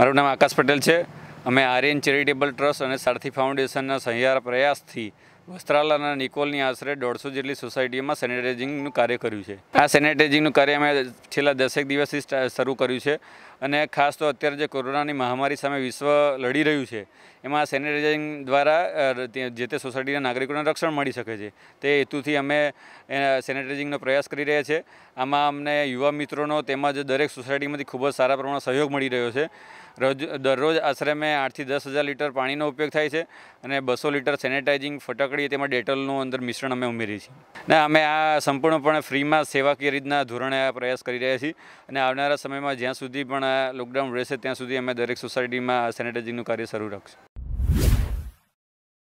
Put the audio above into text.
મારું નામ આકાશ પટેલ છે અમે આર્યન ચેરિટેબલ ટ્રસ્ટ અને સારથી ફાઉન્ડેશનના સહિયારા પ્રયાસથી વસ્ત્રાલાના નિકોલની આશરે દોઢસો જેટલી સોસાયટીમાં સેનિટાઇઝિંગનું કાર્ય કર્યું છે આ સેનિટાઇઝિંગનું કાર્ય અમે છેલ્લા દસેક દિવસથી શરૂ કર્યું છે અને ખાસ તો અત્યારે જે કોરોનાની મહામારી સામે વિશ્વ લડી રહ્યું છે એમાં સેનિટાઇઝિંગ દ્વારા જે તે સોસાયટીના નાગરિકોને રક્ષણ મળી શકે છે તે હેતુથી અમે સેનિટાઇઝિંગનો પ્રયાસ કરી રહ્યા છે આમાં અમને યુવા મિત્રોનો તેમજ દરેક સોસાયટીમાંથી ખૂબ જ સારા પ્રમાણમાં સહયોગ મળી રહ્યો છે રોજ દરરોજ આશરે મેં આઠથી દસ હજાર લીટર પાણીનો ઉપયોગ થાય છે અને બસો લીટર સેનિટાઇઝિંગ ફટાકડી કાકડી તેમાં ડેટલનું અંદર મિશ્રણ અમે ઉમેરીએ છીએ અને અમે આ સંપૂર્ણપણે ફ્રીમાં સેવાકીય રીતના ધોરણે આ પ્રયાસ કરી રહ્યા છીએ અને આવનારા સમયમાં જ્યાં સુધી પણ લોકડાઉન રહેશે ત્યાં સુધી અમે દરેક સોસાયટીમાં સેનિટાઇઝિંગનું કાર્ય શરૂ રાખશું